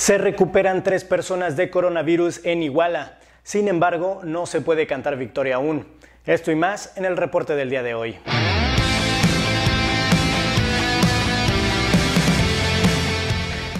Se recuperan tres personas de coronavirus en Iguala. Sin embargo, no se puede cantar victoria aún. Esto y más en el reporte del día de hoy.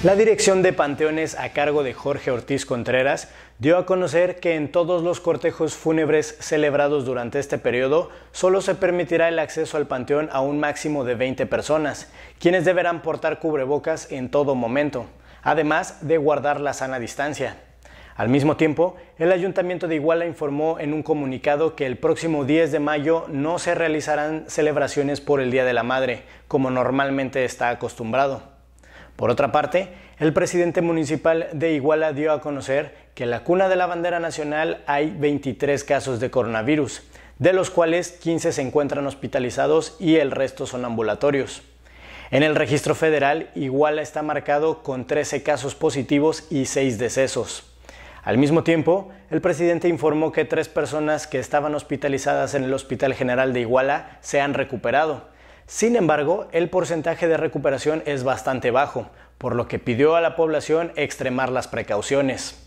La dirección de Panteones a cargo de Jorge Ortiz Contreras dio a conocer que en todos los cortejos fúnebres celebrados durante este periodo solo se permitirá el acceso al panteón a un máximo de 20 personas, quienes deberán portar cubrebocas en todo momento además de guardar la sana distancia. Al mismo tiempo, el Ayuntamiento de Iguala informó en un comunicado que el próximo 10 de mayo no se realizarán celebraciones por el Día de la Madre, como normalmente está acostumbrado. Por otra parte, el presidente municipal de Iguala dio a conocer que en la cuna de la bandera nacional hay 23 casos de coronavirus, de los cuales 15 se encuentran hospitalizados y el resto son ambulatorios. En el registro federal, Iguala está marcado con 13 casos positivos y 6 decesos. Al mismo tiempo, el presidente informó que tres personas que estaban hospitalizadas en el Hospital General de Iguala se han recuperado. Sin embargo, el porcentaje de recuperación es bastante bajo, por lo que pidió a la población extremar las precauciones.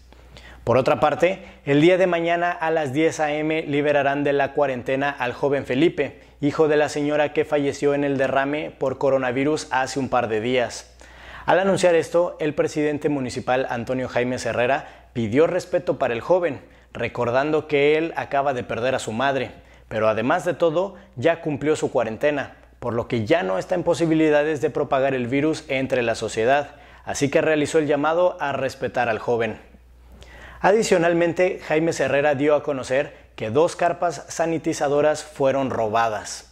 Por otra parte, el día de mañana a las 10 a.m. liberarán de la cuarentena al joven Felipe hijo de la señora que falleció en el derrame por coronavirus hace un par de días. Al anunciar esto, el presidente municipal Antonio Jaime Herrera pidió respeto para el joven, recordando que él acaba de perder a su madre, pero además de todo, ya cumplió su cuarentena, por lo que ya no está en posibilidades de propagar el virus entre la sociedad, así que realizó el llamado a respetar al joven. Adicionalmente, Jaime Herrera dio a conocer que dos carpas sanitizadoras fueron robadas.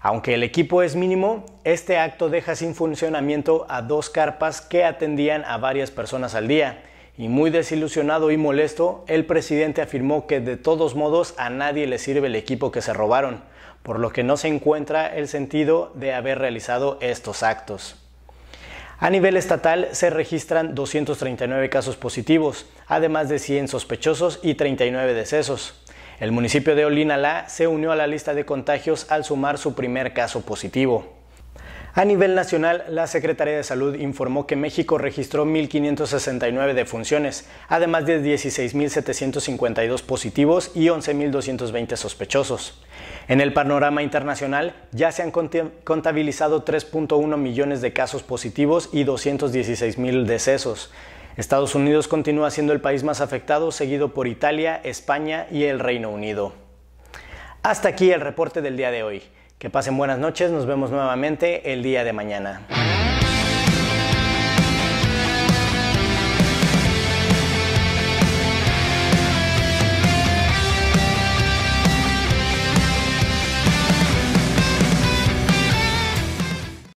Aunque el equipo es mínimo, este acto deja sin funcionamiento a dos carpas que atendían a varias personas al día. Y muy desilusionado y molesto, el presidente afirmó que de todos modos a nadie le sirve el equipo que se robaron, por lo que no se encuentra el sentido de haber realizado estos actos. A nivel estatal se registran 239 casos positivos, además de 100 sospechosos y 39 decesos. El municipio de Olinalá se unió a la lista de contagios al sumar su primer caso positivo. A nivel nacional, la Secretaría de Salud informó que México registró 1.569 defunciones, además de 16.752 positivos y 11.220 sospechosos. En el panorama internacional, ya se han contabilizado 3.1 millones de casos positivos y 216.000 decesos. Estados Unidos continúa siendo el país más afectado, seguido por Italia, España y el Reino Unido. Hasta aquí el reporte del día de hoy. Que pasen buenas noches, nos vemos nuevamente el día de mañana.